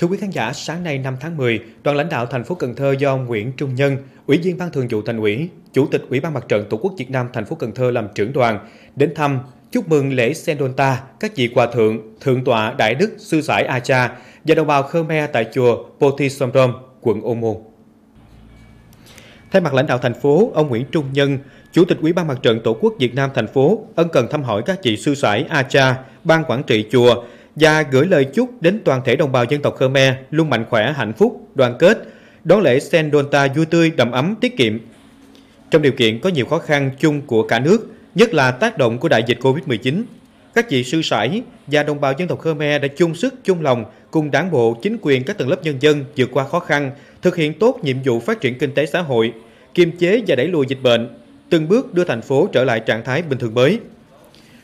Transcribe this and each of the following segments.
Thưa quý khán giả, sáng nay 5 tháng 10, đoàn lãnh đạo thành phố Cần Thơ do ông Nguyễn Trung Nhân, Ủy viên Ban Thường vụ Thành ủy, Chủ tịch Ủy ban Mặt trận Tổ quốc Việt Nam thành phố Cần Thơ làm trưởng đoàn đến thăm chúc mừng lễ Sendonta các vị hòa thượng, thượng tọa Đại Đức Sư Sải A Cha và đồng bào Khmer tại chùa potisomrom quận Ô Môn. Thay mặt lãnh đạo thành phố, ông Nguyễn Trung Nhân, Chủ tịch Ủy ban Mặt trận Tổ quốc Việt Nam thành phố ân cần thăm hỏi các vị sư sãi A Cha, ban quản trị chùa và gửi lời chúc đến toàn thể đồng bào dân tộc Khmer luôn mạnh khỏe, hạnh phúc, đoàn kết, đón lễ Sen Sendonta vui tươi, đầm ấm, tiết kiệm. Trong điều kiện có nhiều khó khăn chung của cả nước, nhất là tác động của đại dịch Covid-19, các vị sư sãi và đồng bào dân tộc Khmer đã chung sức, chung lòng cùng đảng bộ, chính quyền các tầng lớp nhân dân vượt qua khó khăn, thực hiện tốt nhiệm vụ phát triển kinh tế xã hội, kiềm chế và đẩy lùi dịch bệnh, từng bước đưa thành phố trở lại trạng thái bình thường mới.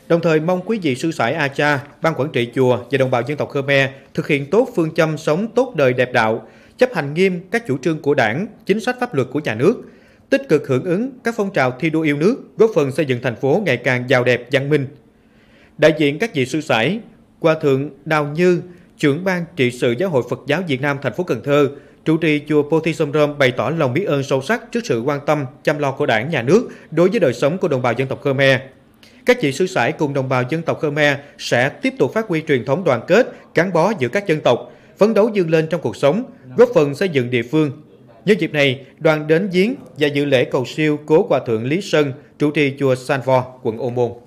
Đồng thời mong quý vị sư sãi A Cha, ban quản trị chùa và đồng bào dân tộc Khmer thực hiện tốt phương châm sống tốt đời đẹp đạo, chấp hành nghiêm các chủ trương của Đảng, chính sách pháp luật của nhà nước, tích cực hưởng ứng các phong trào thi đua yêu nước, góp phần xây dựng thành phố ngày càng giàu đẹp văn minh. Đại diện các vị sư sãi, Hòa thượng Đào Như, trưởng ban trị sự Giáo hội Phật giáo Việt Nam thành phố Cần Thơ, trụ trì chùa Poti Somrom bày tỏ lòng biết ơn sâu sắc trước sự quan tâm, chăm lo của Đảng, nhà nước đối với đời sống của đồng bào dân tộc Khmer các chị sư sãi cùng đồng bào dân tộc Khmer sẽ tiếp tục phát huy truyền thống đoàn kết, gắn bó giữa các dân tộc, phấn đấu vươn lên trong cuộc sống, góp phần xây dựng địa phương. Nhân dịp này, đoàn đến giếng và dự lễ cầu siêu cố hòa thượng Lý Sơn, trụ trì chùa San Vo, quận Ô Môn.